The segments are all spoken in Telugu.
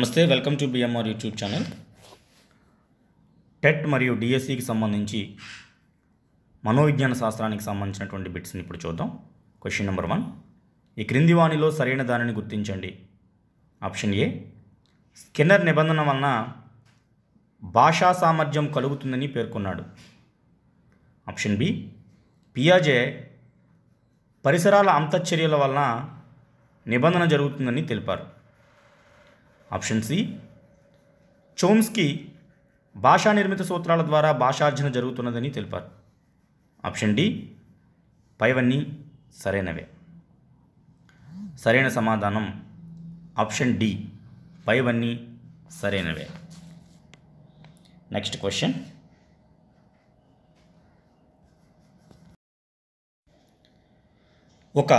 నమస్తే welcome to BMR YouTube channel TET మరియు డిఎస్సికి e సంబంధించి మనోవిజ్ఞాన శాస్త్రానికి సంబంధించినటువంటి బిట్స్ని ఇప్పుడు చూద్దాం క్వశ్చన్ నెంబర్ వన్ ఈ క్రింది వాణిలో సరైన దానిని గుర్తించండి ఆప్షన్ ఏ స్కిన్నర్ నిబంధన వలన భాషా సామర్థ్యం కలుగుతుందని పేర్కొన్నాడు ఆప్షన్ బి పియాజే పరిసరాల అంతఃచర్యల వలన నిబంధన జరుగుతుందని తెలిపారు ఆప్షన్ సి చోమ్స్కి భాషా నిర్మిత సూత్రాల ద్వారా భాషార్జన జరుగుతున్నదని తెలిపారు ఆప్షన్ డి పైవన్నీ సరైనవే సరైన సమాధానం ఆప్షన్ డి పైవన్నీ సరైనవే నెక్స్ట్ క్వశ్చన్ ఒక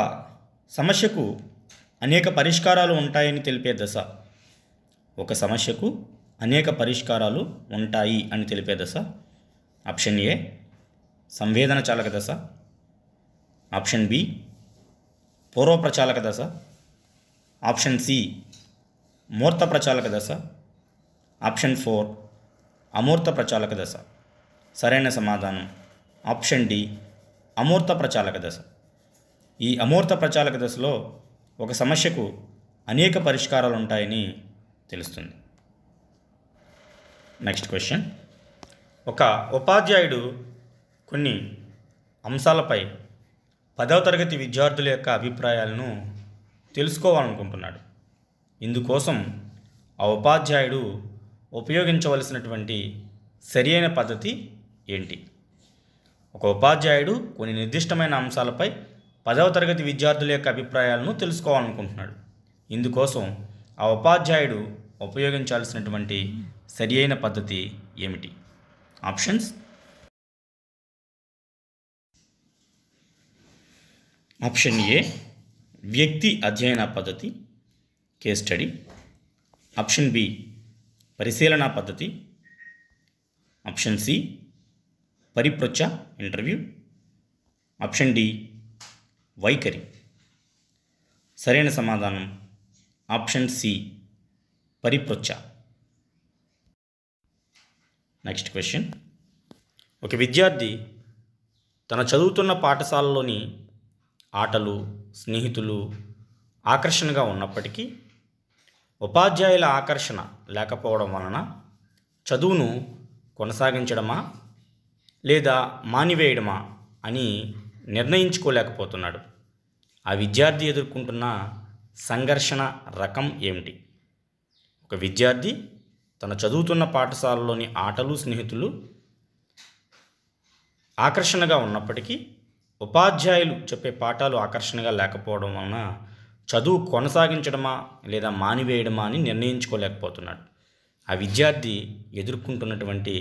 సమస్యకు అనేక పరిష్కారాలు ఉంటాయని తెలిపే దశ ఒక సమస్యకు అనేక పరిష్కారాలు ఉంటాయి అని తెలిపే దశ ఆప్షన్ ఏ సంవేదన చాలక దశ ఆప్షన్ బి పూర్వప్రచాలక దశ ఆప్షన్ సి మూర్త ప్రచాలక దశ ఆప్షన్ ఫోర్ అమూర్త ప్రచాలక దశ సరైన సమాధానం ఆప్షన్ డి అమూర్త ప్రచాలక దశ ఈ అమూర్త ప్రచాలక దశలో ఒక సమస్యకు అనేక పరిష్కారాలు ఉంటాయని తెలుస్తుంది నెక్స్ట్ క్వశ్చన్ ఒక ఉపాధ్యాయుడు కొన్ని అంశాలపై పదవ తరగతి విద్యార్థుల యొక్క అభిప్రాయాలను తెలుసుకోవాలనుకుంటున్నాడు ఇందుకోసం ఆ ఉపాధ్యాయుడు ఉపయోగించవలసినటువంటి సరియైన పద్ధతి ఏంటి ఒక ఉపాధ్యాయుడు కొన్ని నిర్దిష్టమైన అంశాలపై పదవ తరగతి విద్యార్థుల యొక్క అభిప్రాయాలను తెలుసుకోవాలనుకుంటున్నాడు ఇందుకోసం ఆ ఉపాధ్యాయుడు ఉపయోగించాల్సినటువంటి సరియైన పద్ధతి ఏమిటి ఆప్షన్స్ ఆప్షన్ ఏ వ్యక్తి అధ్యయన పద్ధతి కేస్ స్టడీ ఆప్షన్ బి పరిశీలన పద్ధతి ఆప్షన్ సి పరిప్రొచ్చ ఇంటర్వ్యూ ఆప్షన్ డి వైఖరి సరైన సమాధానం ఆప్షన్ సి పరిపృచ్ఛ నెక్స్ట్ క్వశ్చన్ ఒక విద్యార్థి తన చదువుతున్న పాఠశాలలోని ఆటలు స్నేహితులు ఆకర్షణగా ఉన్నప్పటికీ ఉపాధ్యాయుల ఆకర్షణ లేకపోవడం వలన చదువును కొనసాగించడమా లేదా మానివేయడమా అని నిర్ణయించుకోలేకపోతున్నాడు ఆ విద్యార్థి ఎదుర్కొంటున్న సంఘర్షణ రకం ఏమిటి ఒక విద్యార్థి తన చదువుతున్న పాఠశాలలోని ఆటలు స్నేహితులు ఆకర్షణగా ఉన్నప్పటికీ ఉపాధ్యాయులు చెప్పే పాఠాలు ఆకర్షణగా లేకపోవడం వలన చదువు కొనసాగించడమా లేదా మానివేయడమా అని నిర్ణయించుకోలేకపోతున్నాడు ఆ విద్యార్థి ఎదుర్కొంటున్నటువంటి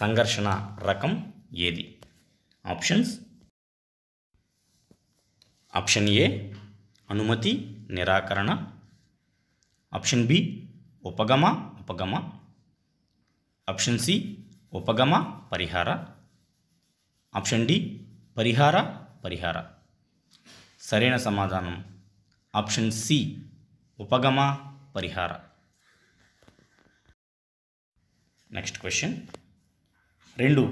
సంఘర్షణ రకం ఏది ఆప్షన్స్ ఆప్షన్ ఏ అనుమతి నిరాకరణ ఆప్షన్ బి ఉపగమ ఉపగమ ఆప్షన్ సి ఉపగమ పరిహార ఆప్షన్ డి పరిహార పరిహార సరైన సమాధానం ఆప్షన్ సి ఉపగమ పరిహార నెక్స్ట్ క్వశ్చన్ రెండు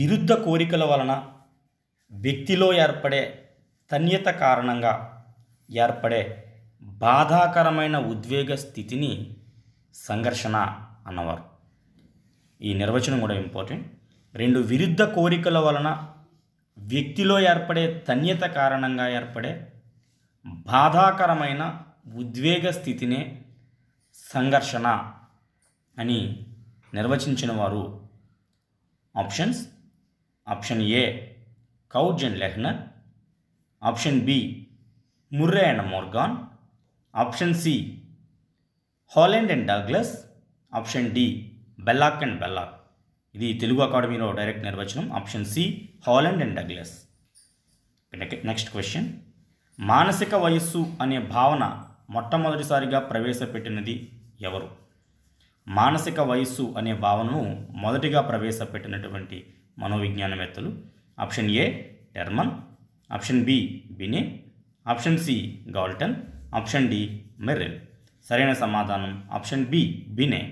విరుద్ధ కోరికల వలన వ్యక్తిలో ఏర్పడే తన్యత కారణంగా ఏర్పడే బాధాకరమైన ఉద్వేగ స్థితిని సంఘర్షణ అన్నవారు ఈ నిర్వచనం కూడా ఇంపార్టెంట్ రెండు విరుద్ధ కోరికల వలన వ్యక్తిలో ఏర్పడే తన్యత కారణంగా ఏర్పడే బాధాకరమైన ఉద్వేగ స్థితినే సంఘర్షణ అని నిర్వచించిన వారు options option A Kauj and Lehner option B Murray and Morgan option C Holland and Douglas option D Bellack and Bellack ఇది తెలుగు అకాడమీలో డైరెక్ట్ నిర్వచనం option C Holland and Douglas next question మానసిక వయస్సు అనే భావన మొట్టమొదటిసారిగా ప్రవేశపెట్టినది ఎవరు మానసిక వయస్సు అనే భావనను మొదటిగా ప్రవేశపెట్టినటువంటి మనోవిజ్ఞానవేత్తలు option A Terman option B Binet option C Galton option D Merrill ಸರಿಯಾದ ಸಮಾಧಾನ ಆಪ್ಷನ್ ಬಿ ಬಿನೆ